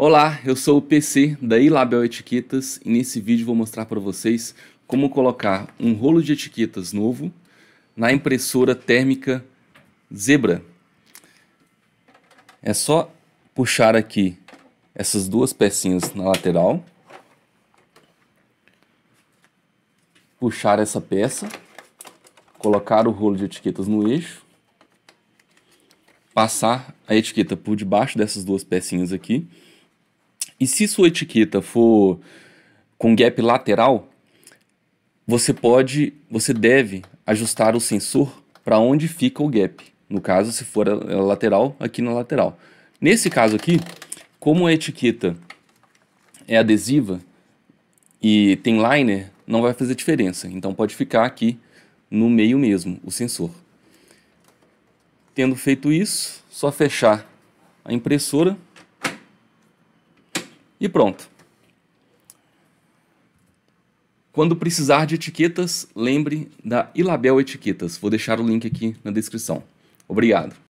Olá, eu sou o PC da Ilabel Etiquetas e nesse vídeo vou mostrar para vocês como colocar um rolo de etiquetas novo na impressora térmica Zebra. É só puxar aqui essas duas pecinhas na lateral, puxar essa peça, colocar o rolo de etiquetas no eixo, passar a etiqueta por debaixo dessas duas pecinhas aqui e se sua etiqueta for com gap lateral, você pode, você deve ajustar o sensor para onde fica o gap. No caso, se for a lateral, aqui na lateral. Nesse caso aqui, como a etiqueta é adesiva e tem liner, não vai fazer diferença. Então pode ficar aqui no meio mesmo, o sensor. Tendo feito isso, só fechar a impressora e pronto. Quando precisar de etiquetas, lembre da Ilabel Etiquetas. Vou deixar o link aqui na descrição. Obrigado.